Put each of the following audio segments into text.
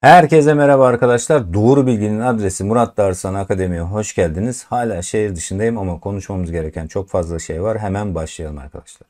Herkese merhaba arkadaşlar. Doğru Bilginin adresi Murat Darsan Akademi'ye hoş geldiniz. Hala şehir dışındayım ama konuşmamız gereken çok fazla şey var. Hemen başlayalım arkadaşlar.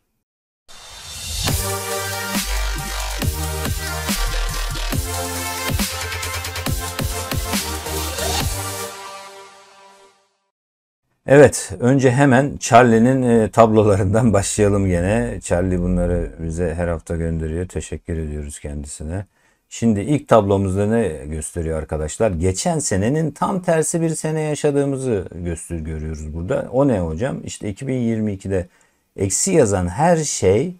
Evet, önce hemen Charlie'nin e, tablolarından başlayalım gene. Charlie bunları bize her hafta gönderiyor. Teşekkür ediyoruz kendisine. Şimdi ilk tablomuzda ne gösteriyor arkadaşlar? Geçen senenin tam tersi bir sene yaşadığımızı göster görüyoruz burada. O ne hocam? İşte 2022'de eksi yazan her şey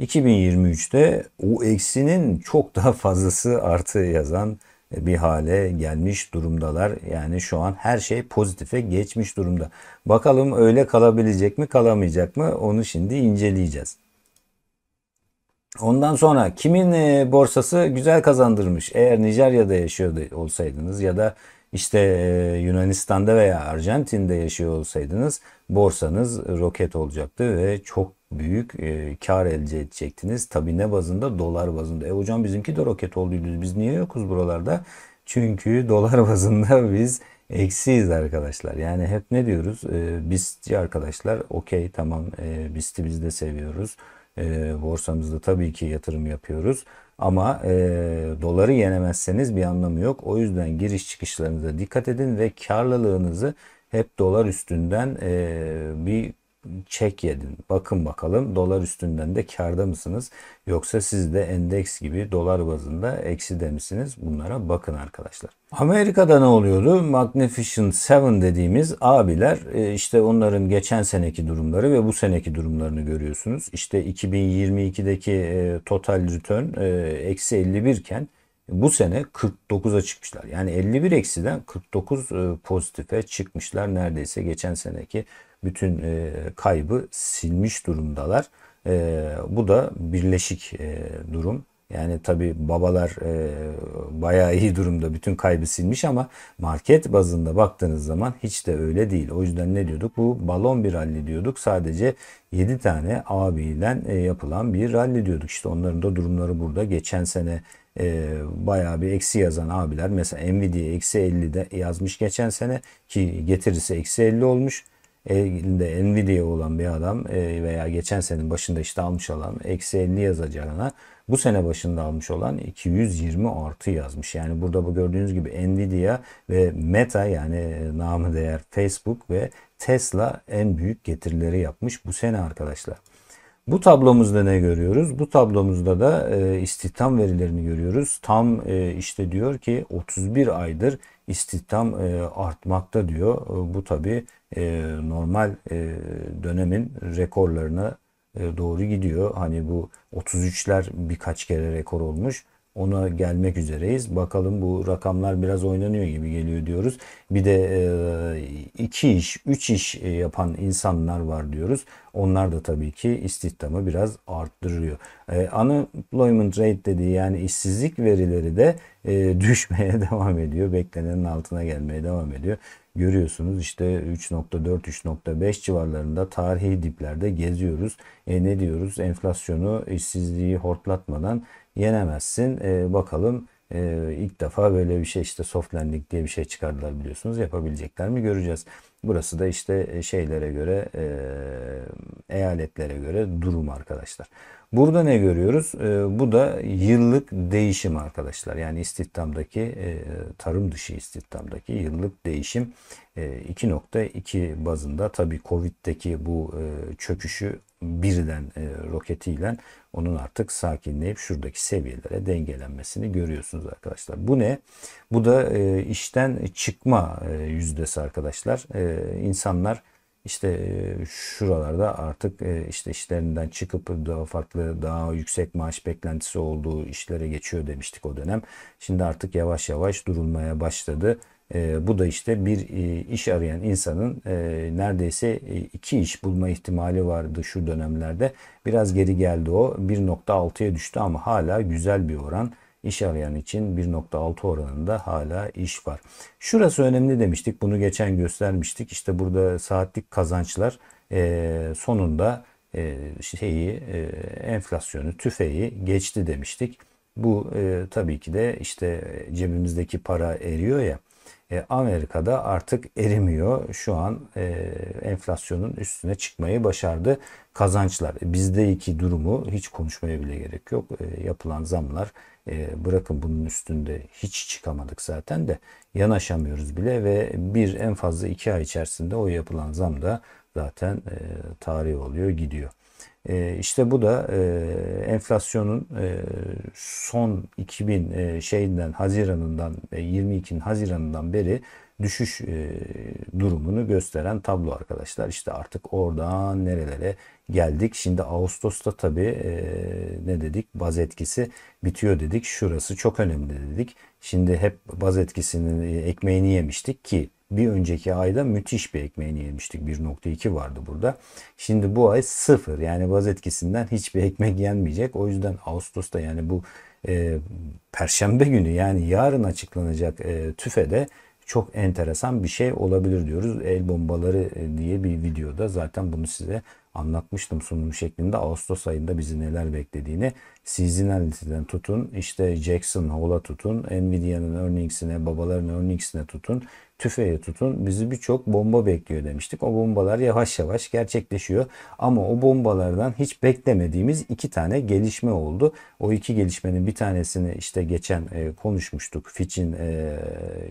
2023'te o eksinin çok daha fazlası artı yazan bir hale gelmiş durumdalar. Yani şu an her şey pozitife geçmiş durumda. Bakalım öyle kalabilecek mi kalamayacak mı onu şimdi inceleyeceğiz. Ondan sonra kimin e, borsası güzel kazandırmış? Eğer Nijerya'da yaşıyor olsaydınız ya da işte e, Yunanistan'da veya Arjantin'de yaşıyor olsaydınız borsanız roket olacaktı ve çok büyük e, kar elde edecektiniz. Tabi ne bazında? Dolar bazında. E hocam bizimki de roket olduydu. Biz niye yokuz buralarda? Çünkü dolar bazında biz eksiyiz arkadaşlar. Yani hep ne diyoruz? E, biz arkadaşlar okey tamam e, BIST'i biz de seviyoruz e, borsamızda tabii ki yatırım yapıyoruz. Ama e, doları yenemezseniz bir anlamı yok. O yüzden giriş çıkışlarınıza dikkat edin ve karlılığınızı hep dolar üstünden e, bir çek yedin. Bakın bakalım dolar üstünden de karda mısınız? Yoksa siz de endeks gibi dolar bazında eksi de misiniz? Bunlara bakın arkadaşlar. Amerika'da ne oluyordu? Magnificent Seven dediğimiz abiler e, işte onların geçen seneki durumları ve bu seneki durumlarını görüyorsunuz. İşte 2022'deki e, total return e, eksi 51 iken bu sene 49'a çıkmışlar. Yani 51 eksiden 49 pozitife çıkmışlar neredeyse geçen seneki bütün e, kaybı silmiş durumdalar. E, bu da birleşik e, durum. Yani tabi babalar e, bayağı iyi durumda bütün kaybı silmiş ama market bazında baktığınız zaman hiç de öyle değil. O yüzden ne diyorduk? Bu balon bir rally diyorduk. Sadece 7 tane abiyle e, yapılan bir rally diyorduk. İşte onların da durumları burada. Geçen sene e, bayağı bir eksi yazan abiler mesela Nvidia eksi de yazmış geçen sene ki getirisi eksi 50 olmuş elinde Nvidia olan bir adam e, veya geçen senenin başında işte almış olan eksi 50 yazacağına bu sene başında almış olan 220 artı yazmış. Yani burada bu gördüğünüz gibi Nvidia ve Meta yani e, namı değer Facebook ve Tesla en büyük getirileri yapmış bu sene arkadaşlar. Bu tablomuzda ne görüyoruz? Bu tablomuzda da e, istihdam verilerini görüyoruz. Tam e, işte diyor ki 31 aydır istihdam e, artmakta diyor. E, bu tabi e, normal e, dönemin rekorlarına e, doğru gidiyor. Hani bu 33'ler birkaç kere rekor olmuş. Ona gelmek üzereyiz. Bakalım bu rakamlar biraz oynanıyor gibi geliyor diyoruz. Bir de e, iki iş, üç iş e, yapan insanlar var diyoruz. Onlar da tabii ki istihdamı biraz arttırıyor. E, unemployment rate dediği yani işsizlik verileri de düşmeye devam ediyor. Beklenenin altına gelmeye devam ediyor görüyorsunuz işte 3.4 3.5 civarlarında tarihi diplerde geziyoruz. E ne diyoruz? Enflasyonu işsizliği hortlatmadan yenemezsin. E, bakalım e, ilk defa böyle bir şey işte soft landing diye bir şey çıkardılar biliyorsunuz. Yapabilecekler mi göreceğiz. Burası da işte e, şeylere göre e, eyaletlere göre durum arkadaşlar. Burada ne görüyoruz? E, bu da yıllık değişim arkadaşlar. Yani istihdamdaki e, tarım dışı istihdamdaki yıllık değişim e, 2.2 bazında tabii Covid'deki bu e, çöküşü birden e, roketiyle onun artık sakinleyip şuradaki seviyelere dengelenmesini görüyorsunuz arkadaşlar. Bu ne? Bu da e, işten çıkma e, yüzdesi arkadaşlar. E, insanlar işte e, şuralarda artık e, işte işlerinden çıkıp daha farklı daha yüksek maaş beklentisi olduğu işlere geçiyor demiştik o dönem. Şimdi artık yavaş yavaş durulmaya başladı. E, bu da işte bir e, iş arayan insanın e, neredeyse e, iki iş bulma ihtimali vardı şu dönemlerde. Biraz geri geldi o 1.6'ya düştü ama hala güzel bir oran. İş arayan için 1.6 oranında hala iş var. Şurası önemli demiştik. Bunu geçen göstermiştik. İşte burada saatlik kazançlar e, sonunda e, şeyi e, enflasyonu tüfeği geçti demiştik. Bu e, tabii ki de işte e, cebimizdeki para eriyor ya. E, Amerika'da artık erimiyor. Şu an e, enflasyonun üstüne çıkmayı başardı kazançlar. E, bizdeki durumu hiç konuşmaya bile gerek yok. E, yapılan zamlar e, bırakın bunun üstünde hiç çıkamadık zaten de yanaşamıyoruz bile ve bir en fazla iki ay içerisinde o yapılan zam da zaten e, tarih oluyor gidiyor. Ee, işte bu da e, enflasyonun e, son 2000 e, şeyinden Haziran'ından e, 22'nin Haziran'ından beri düşüş e, durumunu gösteren tablo arkadaşlar. İşte artık oradan nerelere geldik. Şimdi Ağustos'ta tabii e, ne dedik? Baz etkisi bitiyor dedik. Şurası çok önemli dedik. Şimdi hep baz etkisinin e, ekmeğini yemiştik ki bir önceki ayda müthiş bir ekmeğini yemiştik. 1.2 vardı burada. Şimdi bu ay sıfır. Yani baz etkisinden hiçbir ekmek yenmeyecek. O yüzden Ağustos'ta yani bu e, Perşembe günü yani yarın açıklanacak e, TÜFE'de çok enteresan bir şey olabilir diyoruz. El bombaları e, diye bir videoda zaten bunu size anlatmıştım sunum şeklinde Ağustos ayında bizi neler beklediğini Seasonality'den tutun işte Jackson Hole'a tutun Nvidia'nın earnings'ine babaların earnings'ine tutun tüfeğe tutun bizi birçok bomba bekliyor demiştik. O bombalar yavaş yavaş gerçekleşiyor ama o bombalardan hiç beklemediğimiz iki tane gelişme oldu. O iki gelişmenin bir tanesini işte geçen e, konuşmuştuk. Fitch'in e,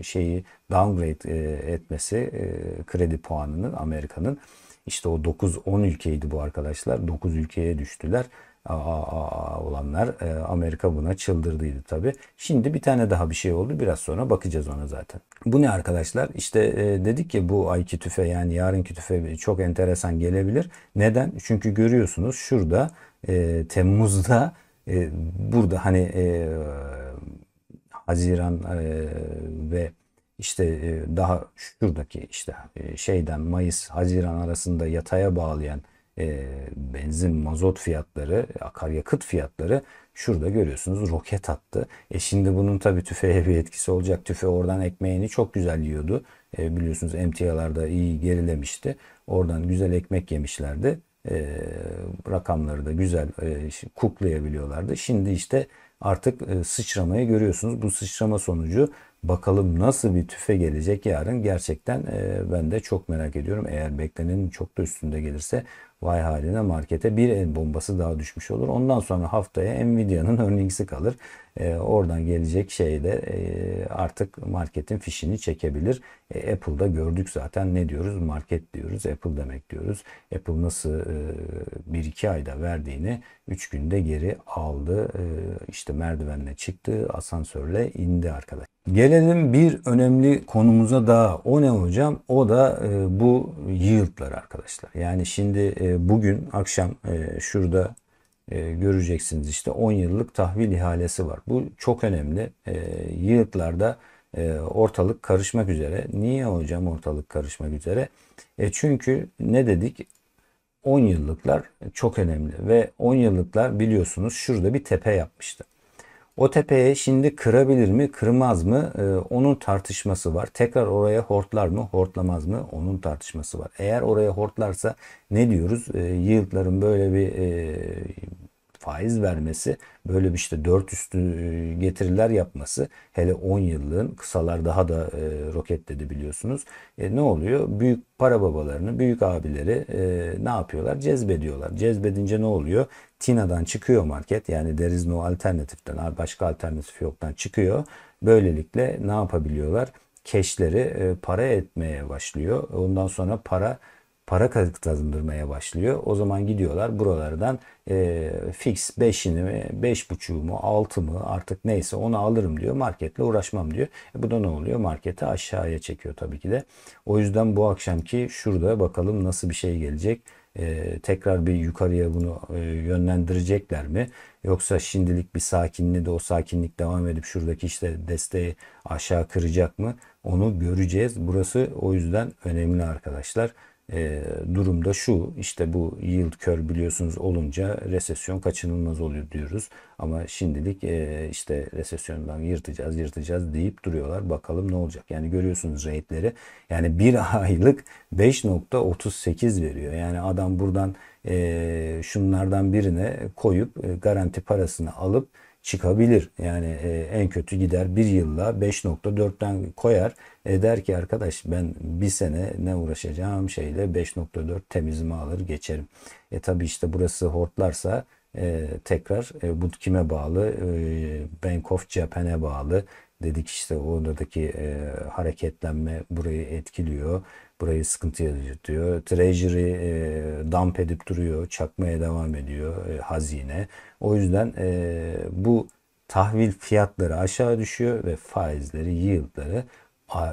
şeyi downgrade e, etmesi e, kredi puanının Amerika'nın işte o 9-10 ülkeydi bu arkadaşlar. 9 ülkeye düştüler. Aa, olanlar e, Amerika buna çıldırdıydı tabi. Şimdi bir tane daha bir şey oldu. Biraz sonra bakacağız ona zaten. Bu ne arkadaşlar? İşte e, dedik ki bu ayki tüfe yani yarınki tüfe çok enteresan gelebilir. Neden? Çünkü görüyorsunuz şurada e, Temmuz'da e, burada hani e, Haziran e, ve işte e, daha şuradaki işte e, şeyden Mayıs Haziran arasında yataya bağlayan e, benzin mazot fiyatları akaryakıt fiyatları şurada görüyorsunuz roket attı. E şimdi bunun tabi tüfeğe bir etkisi olacak. Tüfe oradan ekmeğini çok güzel yiyordu. E, biliyorsunuz emtialarda iyi gerilemişti. Oradan güzel ekmek yemişlerdi. E, rakamları da güzel kuklayabiliyorlardı. Şimdi işte artık sıçramayı görüyorsunuz. Bu sıçrama sonucu Bakalım nasıl bir tüfe gelecek yarın. Gerçekten e, ben de çok merak ediyorum. Eğer beklenenin çok da üstünde gelirse Vay haline markete bir el bombası daha düşmüş olur. Ondan sonra haftaya Nvidia'nın earnings'i kalır. E, oradan gelecek şey de e, artık marketin fişini çekebilir. E, Apple'da gördük zaten ne diyoruz? Market diyoruz. Apple demek diyoruz. Apple nasıl e, 1-2 ayda verdiğini 3 günde geri aldı. E, işte merdivenle çıktı. Asansörle indi arkadaş. Gelelim bir önemli konumuza daha. O ne hocam? O da e, bu yield'lar arkadaşlar. Yani şimdi e, ee, bugün akşam e, şurada e, göreceksiniz işte 10 yıllık tahvil ihalesi var. Bu çok önemli. E, Yıllıklarda ortalık karışmak üzere. Niye hocam ortalık karışmak üzere? E çünkü ne dedik? 10 yıllıklar çok önemli ve 10 yıllıklar biliyorsunuz şurada bir tepe yapmıştı. O tepeye şimdi kırabilir mi, kırmaz mı? E, onun tartışması var. Tekrar oraya hortlar mı, hortlamaz mı? Onun tartışması var. Eğer oraya hortlarsa ne diyoruz? E, ee, yieldların böyle bir e, faiz vermesi, böyle bir işte dört üstü e, getiriler yapması, hele 10 yıllığın kısalar daha da e, roketledi biliyorsunuz. E, ne oluyor? Büyük para babalarını, büyük abileri e, ne yapıyorlar? Cezbediyorlar. Cezbedince ne oluyor? Tina'dan çıkıyor market. Yani there is no alternatif'ten başka alternatif yoktan çıkıyor. Böylelikle ne yapabiliyorlar? Keşleri e, para etmeye başlıyor. Ondan sonra para para kazandırmaya başlıyor. O zaman gidiyorlar buralardan e, fix 5'ini mi 5.5'u mu 6 mı artık neyse onu alırım diyor. Marketle uğraşmam diyor. E, bu da ne oluyor? Marketi aşağıya çekiyor tabii ki de. O yüzden bu akşamki şurada bakalım nasıl bir şey gelecek e, tekrar bir yukarıya bunu e, yönlendirecekler mi? Yoksa şimdilik bir sakinliği de o sakinlik devam edip şuradaki işte desteği aşağı kıracak mı? Onu göreceğiz. Burası o yüzden önemli arkadaşlar e, ee, durumda şu işte bu yield kör biliyorsunuz olunca resesyon kaçınılmaz oluyor diyoruz. Ama şimdilik e, işte resesyondan yırtacağız yırtacağız deyip duruyorlar. Bakalım ne olacak? Yani görüyorsunuz rate'leri yani bir aylık 5.38 veriyor. Yani adam buradan e, şunlardan birine koyup e, garanti parasını alıp çıkabilir. Yani e, en kötü gider bir yılla 5.4'ten koyar. E, der ki arkadaş ben bir sene ne uğraşacağım şeyle 5.4 temizimi alır geçerim. E tabi işte burası hortlarsa e, tekrar e, bu kime bağlı? E, Bank of Japan'e bağlı. Dedik işte oradaki e, hareketlenme burayı etkiliyor burayı sıkıntıya diyor. Treasury e, dump edip duruyor. Çakmaya devam ediyor e, hazine. O yüzden e, bu tahvil fiyatları aşağı düşüyor ve faizleri, yieldları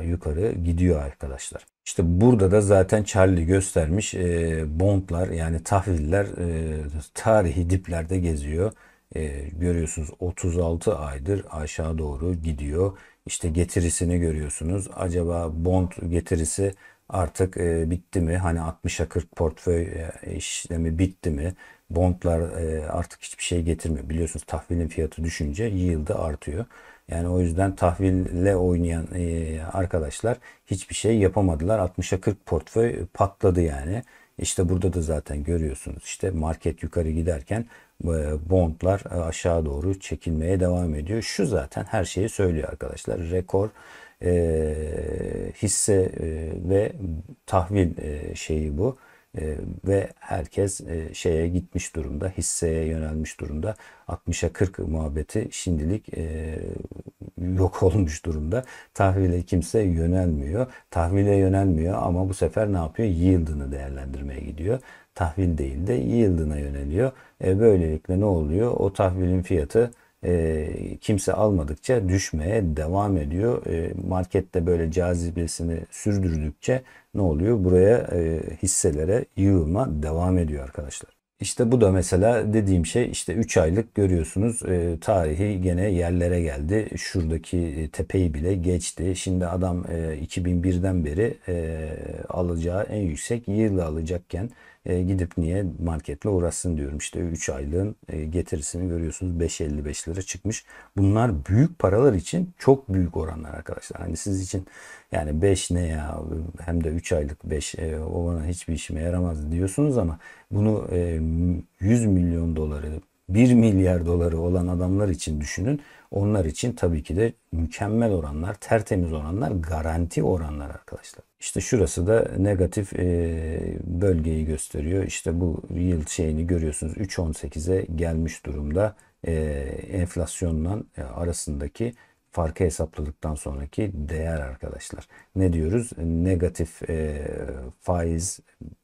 yukarı gidiyor arkadaşlar. İşte burada da zaten Charlie göstermiş e, bondlar yani tahviller e, tarihi diplerde geziyor. E, görüyorsunuz 36 aydır aşağı doğru gidiyor. İşte getirisini görüyorsunuz. Acaba bond getirisi artık e, bitti mi? Hani 60'a 40 portföy e, işlemi bitti mi? Bondlar e, artık hiçbir şey getirmiyor. Biliyorsunuz tahvilin fiyatı düşünce yılda artıyor. Yani o yüzden tahville oynayan e, arkadaşlar hiçbir şey yapamadılar. 60'a 40 portföy patladı yani. İşte burada da zaten görüyorsunuz işte market yukarı giderken e, bondlar e, aşağı doğru çekilmeye devam ediyor. Şu zaten her şeyi söylüyor arkadaşlar. Rekor e, hisse e, ve tahvil e, şeyi bu. E, ve herkes e, şeye gitmiş durumda, hisseye yönelmiş durumda. 60'a 40 muhabbeti şimdilik e, yok olmuş durumda. Tahvile kimse yönelmiyor. Tahvile yönelmiyor ama bu sefer ne yapıyor? Yield'ını değerlendirmeye gidiyor. Tahvil değil de yield'ına yöneliyor. E, böylelikle ne oluyor? O tahvilin fiyatı e, kimse almadıkça düşmeye devam ediyor. E, markette böyle cazibesini sürdürdükçe ne oluyor? Buraya e, hisselere yığılma devam ediyor arkadaşlar. İşte bu da mesela dediğim şey işte 3 aylık görüyorsunuz e, tarihi gene yerlere geldi. Şuradaki e, tepeyi bile geçti. Şimdi adam e, 2001'den beri e, alacağı en yüksek yılda alacakken e, gidip niye marketle uğraşsın diyorum. İşte 3 aylığın e, getirisini görüyorsunuz 5.55 lira çıkmış. Bunlar büyük paralar için çok büyük oranlar arkadaşlar. Hani siz için yani 5 ne ya hem de 3 aylık 5 e, o bana hiçbir işime yaramaz diyorsunuz ama bunu 100 e, milyon doları, 1 milyar doları olan adamlar için düşünün. Onlar için tabii ki de mükemmel oranlar, tertemiz oranlar, garanti oranlar arkadaşlar. İşte şurası da negatif e, bölgeyi gösteriyor. İşte bu yıl şeyini görüyorsunuz 3.18'e gelmiş durumda. E, enflasyonla arasındaki farkı hesapladıktan sonraki değer arkadaşlar. Ne diyoruz? Negatif faiz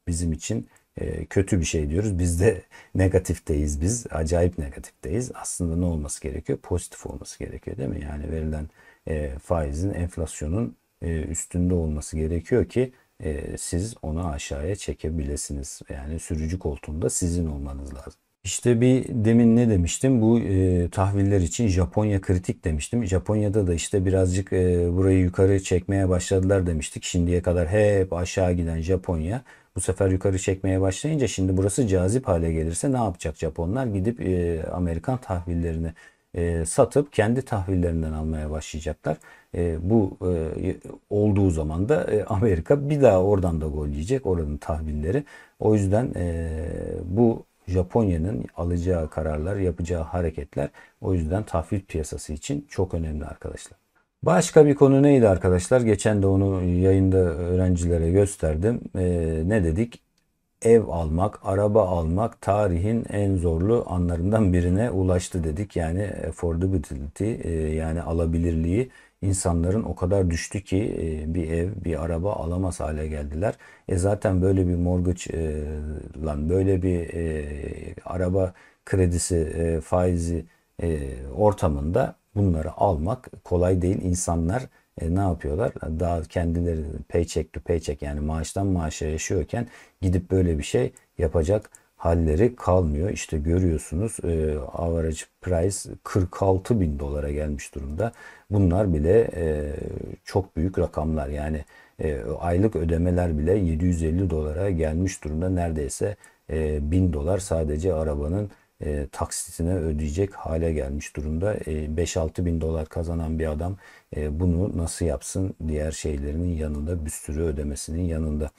bizim için ee, kötü bir şey diyoruz. Biz de negatifteyiz biz. Acayip negatifteyiz. Aslında ne olması gerekiyor? Pozitif olması gerekiyor değil mi? Yani verilen e, faizin enflasyonun e, üstünde olması gerekiyor ki e, siz onu aşağıya çekebilesiniz. Yani sürücü koltuğunda sizin olmanız lazım. İşte bir demin ne demiştim? Bu e, tahviller için Japonya kritik demiştim. Japonya'da da işte birazcık e, burayı yukarı çekmeye başladılar demiştik. Şimdiye kadar hep aşağı giden Japonya bu sefer yukarı çekmeye başlayınca şimdi burası cazip hale gelirse ne yapacak Japonlar? Gidip e, Amerikan tahvillerini e, satıp kendi tahvillerinden almaya başlayacaklar. E, bu e, olduğu zaman da e, Amerika bir daha oradan da gol yiyecek oranın tahvilleri. O yüzden e, bu Japonya'nın alacağı kararlar, yapacağı hareketler o yüzden tahvil piyasası için çok önemli arkadaşlar. Başka bir konu neydi arkadaşlar? Geçen de onu yayında öğrencilere gösterdim. Ee, ne dedik? Ev almak, araba almak tarihin en zorlu anlarından birine ulaştı dedik. Yani affordability e, yani alabilirliği insanların o kadar düştü ki e, bir ev, bir araba alamaz hale geldiler. E zaten böyle bir mortgage e, lan böyle bir e, araba kredisi e, faizi e, ortamında bunları almak kolay değil. İnsanlar e, ne yapıyorlar? Daha kendileri paycheck to paycheck yani maaştan maaşa yaşıyorken gidip böyle bir şey yapacak halleri kalmıyor. İşte görüyorsunuz e, average price 46 bin dolara gelmiş durumda. Bunlar bile e, çok büyük rakamlar yani e, aylık ödemeler bile 750 dolara gelmiş durumda. Neredeyse e, 1000 dolar sadece arabanın e, taksitini ödeyecek hale gelmiş durumda. E, 5-6 bin dolar kazanan bir adam e, bunu nasıl yapsın diğer şeylerinin yanında bir sürü ödemesinin yanında.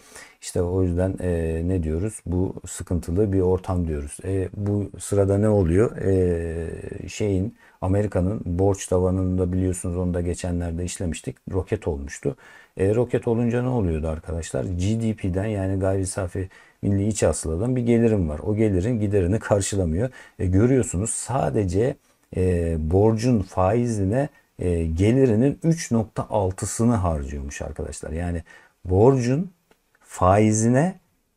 İşte o yüzden e, ne diyoruz? Bu sıkıntılı bir ortam diyoruz. E, bu sırada ne oluyor? E, şeyin Amerika'nın borç tavanında biliyorsunuz onu da geçenlerde işlemiştik. Roket olmuştu. E, roket olunca ne oluyordu arkadaşlar? GDP'den yani gayri safi milli iç hasıladan bir gelirim var. O gelirin giderini karşılamıyor. E, görüyorsunuz sadece e, borcun faizine e, gelirinin 3.6'sını harcıyormuş arkadaşlar. Yani borcun faizine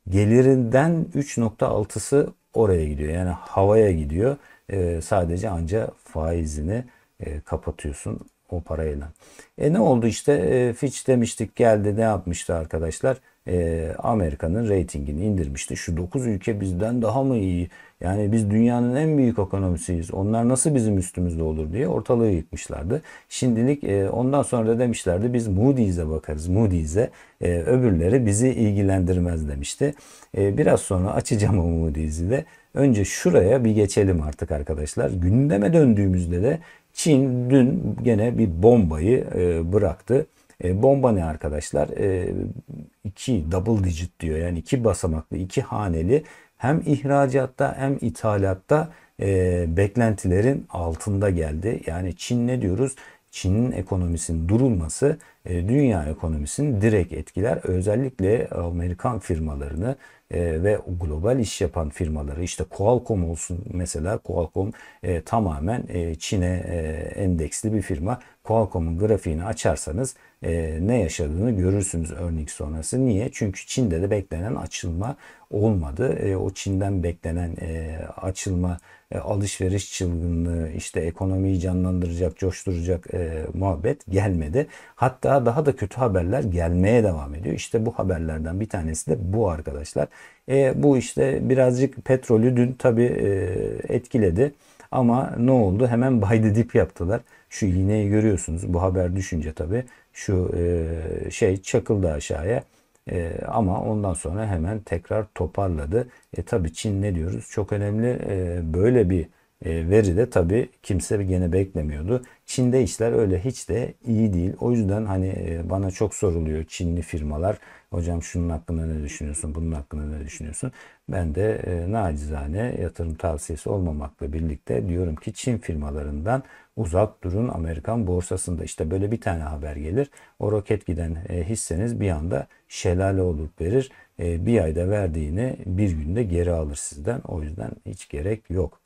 gelirinden 3.6'sı oraya gidiyor. Yani havaya gidiyor. E, sadece anca faizini e, kapatıyorsun o parayla. E ne oldu işte e, Fitch demiştik geldi ne yapmıştı arkadaşlar? e, Amerika'nın reytingini indirmişti. Şu 9 ülke bizden daha mı iyi? Yani biz dünyanın en büyük ekonomisiyiz. Onlar nasıl bizim üstümüzde olur diye ortalığı yıkmışlardı. Şimdilik e, ondan sonra da demişlerdi biz Moody's'e bakarız. Moody's'e e, öbürleri bizi ilgilendirmez demişti. E, biraz sonra açacağım o Moody's'i de. Önce şuraya bir geçelim artık arkadaşlar. Gündeme döndüğümüzde de Çin dün gene bir bombayı e, bıraktı. E, bomba ne arkadaşlar? E, iki double digit diyor. Yani iki basamaklı, iki haneli hem ihracatta hem ithalatta e, beklentilerin altında geldi. Yani Çin ne diyoruz? Çin'in ekonomisinin durulması e, dünya ekonomisini direkt etkiler. Özellikle Amerikan firmalarını e, ve global iş yapan firmaları işte Qualcomm olsun mesela Qualcomm e, tamamen e, Çin'e e, endeksli bir firma. Qualcomm'un grafiğini açarsanız e, ne yaşadığını görürsünüz örnek sonrası. Niye? Çünkü Çin'de de beklenen açılma olmadı. E, o Çin'den beklenen e, açılma, e, alışveriş çılgınlığı, işte ekonomiyi canlandıracak, coşturacak e, muhabbet gelmedi. Hatta hatta daha da kötü haberler gelmeye devam ediyor. İşte bu haberlerden bir tanesi de bu arkadaşlar. E, bu işte birazcık petrolü dün tabii e, etkiledi. Ama ne oldu? Hemen buy the dip yaptılar. Şu iğneyi görüyorsunuz. Bu haber düşünce tabii şu e, şey çakıldı aşağıya. E, ama ondan sonra hemen tekrar toparladı. E tabii Çin ne diyoruz? Çok önemli e, böyle bir e, veri de tabii kimse gene beklemiyordu. Çin'de işler öyle hiç de iyi değil. O yüzden hani e, bana çok soruluyor Çinli firmalar. Hocam şunun hakkında ne düşünüyorsun, bunun hakkında ne düşünüyorsun? Ben de e, nacizane yatırım tavsiyesi olmamakla birlikte diyorum ki Çin firmalarından uzak durun Amerikan borsasında. işte böyle bir tane haber gelir. O roket giden e, hisseniz bir anda şelale olup verir. E, bir ayda verdiğini bir günde geri alır sizden. O yüzden hiç gerek yok.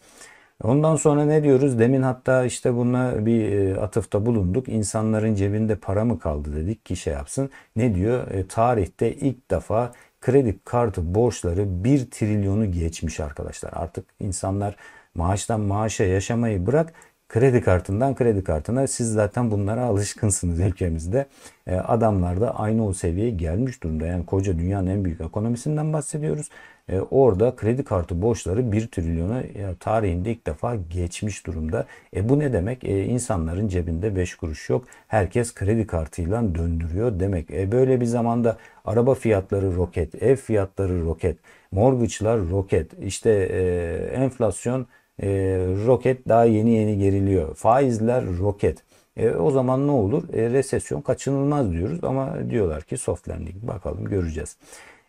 Ondan sonra ne diyoruz? Demin hatta işte buna bir e, atıfta bulunduk. İnsanların cebinde para mı kaldı dedik ki şey yapsın. Ne diyor? E, tarihte ilk defa kredi kartı borçları 1 trilyonu geçmiş arkadaşlar. Artık insanlar maaştan maaşa yaşamayı bırak kredi kartından kredi kartına siz zaten bunlara alışkınsınız ülkemizde. E, adamlar da aynı o seviyeye gelmiş durumda. Yani koca dünyanın en büyük ekonomisinden bahsediyoruz. E, orada kredi kartı borçları 1 trilyonu yani tarihinde ilk defa geçmiş durumda. E, bu ne demek? E, insanların cebinde 5 kuruş yok. Herkes kredi kartıyla döndürüyor demek. E, böyle bir zamanda araba fiyatları roket, ev fiyatları roket, morgıçlar roket, işte e, enflasyon e, roket daha yeni yeni geriliyor. Faizler roket. E, o zaman ne olur? E, resesyon kaçınılmaz diyoruz ama diyorlar ki soft landing. Bakalım göreceğiz.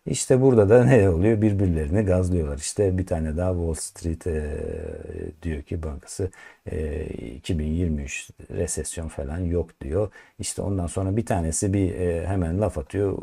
İşte burada da ne oluyor? Birbirlerini gazlıyorlar. İşte bir tane daha Wall Street e, diyor ki bankası 2023 ee, resesyon falan yok diyor. İşte ondan sonra bir tanesi bir e, hemen laf atıyor.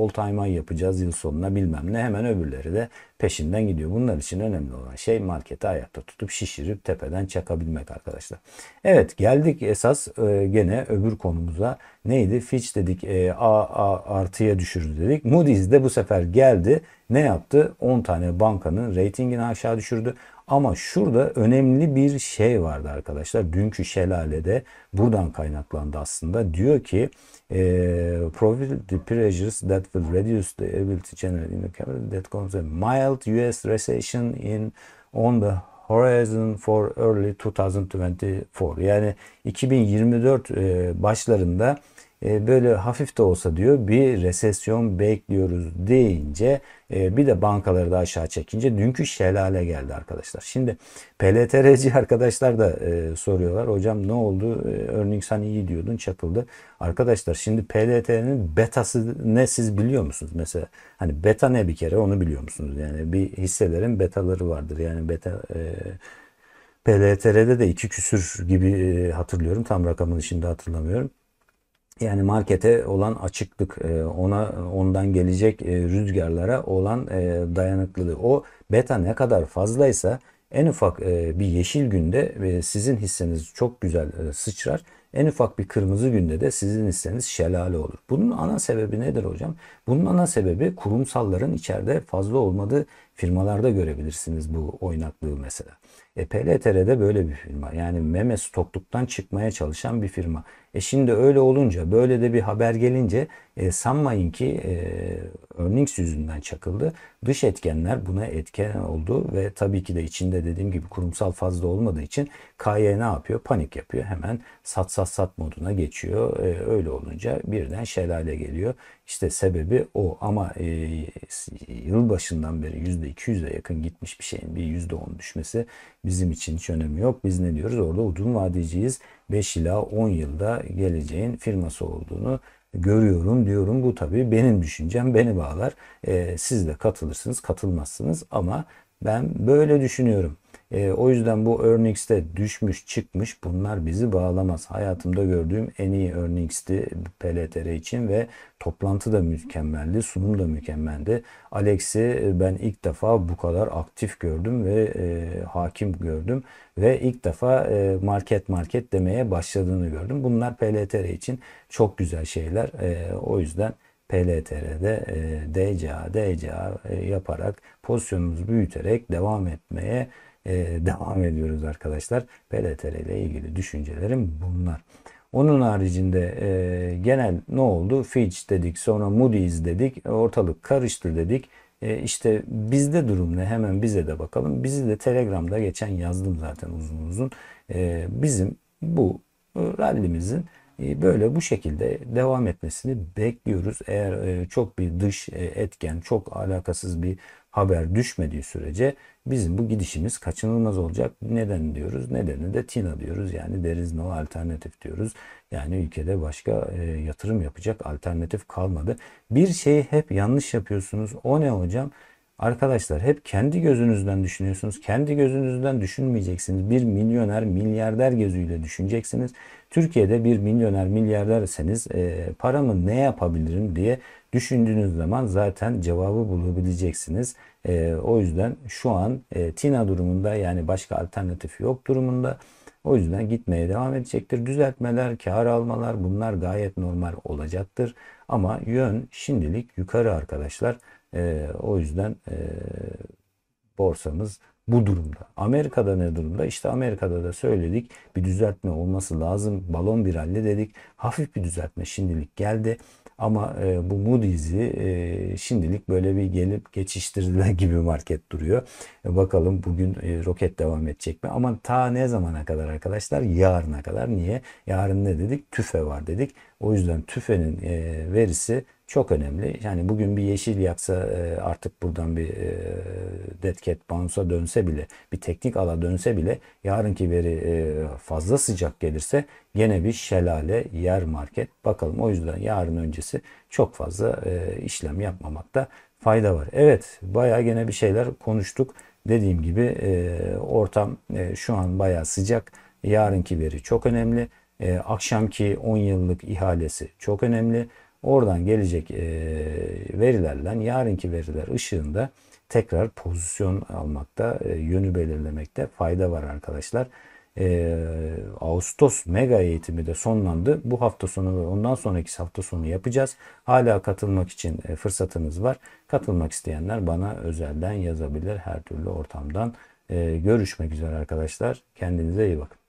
All time high yapacağız yıl sonuna bilmem ne. Hemen öbürleri de peşinden gidiyor. Bunlar için önemli olan şey marketi ayakta tutup şişirip tepeden çakabilmek arkadaşlar. Evet geldik esas e, gene öbür konumuza. Neydi? Fitch dedik e, A, A artıya düşürdü dedik. Moody's de bu sefer geldi. Ne yaptı? 10 tane bankanın reytingini aşağı düşürdü. Ama şurada önemli bir şey vardı arkadaşlar. Dünkü şelalede buradan kaynaklandı aslında. Diyor ki e, ee, probability pressures that will reduce the ability to generate in the capital that comes a mild US recession in on the horizon for early 2024. Yani 2024 e, başlarında e, böyle hafif de olsa diyor bir resesyon bekliyoruz deyince e, bir de bankaları da aşağı çekince dünkü şelale geldi arkadaşlar. Şimdi PLTRC arkadaşlar da e, soruyorlar hocam ne oldu earnings hani iyi diyordun çakıldı. Arkadaşlar şimdi PLT'nin betası ne siz biliyor musunuz? Mesela hani beta ne bir kere onu biliyor musunuz? Yani bir hisselerin betaları vardır yani beta PLTR'de de iki küsür gibi hatırlıyorum. Tam rakamını şimdi hatırlamıyorum yani markete olan açıklık, e, ona ondan gelecek e, rüzgarlara olan e, dayanıklılığı. O beta ne kadar fazlaysa en ufak bir yeşil günde sizin hisseniz çok güzel sıçrar. En ufak bir kırmızı günde de sizin hisseniz şelale olur. Bunun ana sebebi nedir hocam? Bunun ana sebebi kurumsalların içeride fazla olmadığı firmalarda görebilirsiniz bu oynaklığı mesela. E, PLTR'de böyle bir firma. Yani meme stokluktan çıkmaya çalışan bir firma. E şimdi öyle olunca böyle de bir haber gelince e, sanmayın ki e, earnings yüzünden çakıldı. Dış etkenler buna etken oldu ve tabii ki de içinde dediğim gibi kurumsal fazla olmadığı için KY ne yapıyor? Panik yapıyor. Hemen sat sat sat moduna geçiyor. E, öyle olunca birden şelale geliyor. İşte sebebi o ama e, yıl başından beri %200'e yakın gitmiş bir şeyin bir %10 düşmesi bizim için hiç önemi yok. Biz ne diyoruz? Orada uzun vadeciyiz. 5 ila 10 yılda geleceğin firması olduğunu görüyorum diyorum. Bu tabii benim düşüncem beni bağlar. Ee, siz de katılırsınız katılmazsınız ama ben böyle düşünüyorum. E, o yüzden bu earnings'te düşmüş çıkmış bunlar bizi bağlamaz. Hayatımda gördüğüm en iyi earnings'ti PLTR için ve toplantı da mükemmeldi, sunum da mükemmeldi. Alex'i e, ben ilk defa bu kadar aktif gördüm ve e, hakim gördüm ve ilk defa e, market market demeye başladığını gördüm. Bunlar PLTR için çok güzel şeyler. E, o yüzden PLTR'de e, DCA, DCA e, yaparak pozisyonumuzu büyüterek devam etmeye e, devam ediyoruz arkadaşlar. PLTR ile ilgili düşüncelerim bunlar. Onun haricinde e, genel ne oldu? Fitch dedik, sonra Moody's dedik, ortalık karıştı dedik. E, işte bizde durum ne? Hemen bize de bakalım. Bizi de Telegram'da geçen yazdım zaten uzun uzun. E, bizim bu rallimizin e, böyle bu şekilde devam etmesini bekliyoruz. Eğer e, çok bir dış e, etken, çok alakasız bir haber düşmediği sürece bizim bu gidişimiz kaçınılmaz olacak. Neden diyoruz? Nedeni de Tina diyoruz. Yani deriz no alternatif diyoruz. Yani ülkede başka e, yatırım yapacak alternatif kalmadı. Bir şeyi hep yanlış yapıyorsunuz. O ne hocam? Arkadaşlar hep kendi gözünüzden düşünüyorsunuz. Kendi gözünüzden düşünmeyeceksiniz. Bir milyoner, milyarder gözüyle düşüneceksiniz. Türkiye'de bir milyoner, milyarderseniz e, paramı ne yapabilirim diye düşündüğünüz zaman zaten cevabı bulabileceksiniz. E, o yüzden şu an e, TINA durumunda yani başka alternatifi yok durumunda. O yüzden gitmeye devam edecektir. Düzeltmeler, kar almalar bunlar gayet normal olacaktır. Ama yön şimdilik yukarı arkadaşlar. Ee, o yüzden e, borsamız bu durumda. Amerika'da ne durumda? İşte Amerika'da da söyledik bir düzeltme olması lazım. Balon bir halle dedik. Hafif bir düzeltme şimdilik geldi. Ama e, bu Moody's'i e, şimdilik böyle bir gelip geçiştirdiler gibi market duruyor. E, bakalım bugün e, roket devam edecek mi? Ama ta ne zamana kadar arkadaşlar? Yarına kadar. Niye? Yarın ne dedik? TÜFE var dedik. O yüzden TÜFE'nin e, verisi çok önemli. Yani bugün bir yeşil yaksa e, artık buradan bir e, dead cat bounce'a dönse bile bir teknik ala dönse bile yarınki veri e, fazla sıcak gelirse gene bir şelale yer market. Bakalım o yüzden yarın öncesi çok fazla işlem yapmamakta fayda var. Evet bayağı gene bir şeyler konuştuk. Dediğim gibi ortam şu an bayağı sıcak. Yarınki veri çok önemli. Akşamki 10 yıllık ihalesi çok önemli. Oradan gelecek verilerden yarınki veriler ışığında tekrar pozisyon almakta, yönü belirlemekte fayda var arkadaşlar. Ağustos mega eğitimi de sonlandı. Bu hafta sonu ve ondan sonraki hafta sonu yapacağız. Hala katılmak için e, fırsatınız var. Katılmak isteyenler bana özelden yazabilir her türlü ortamdan. görüşmek üzere arkadaşlar. Kendinize iyi bakın.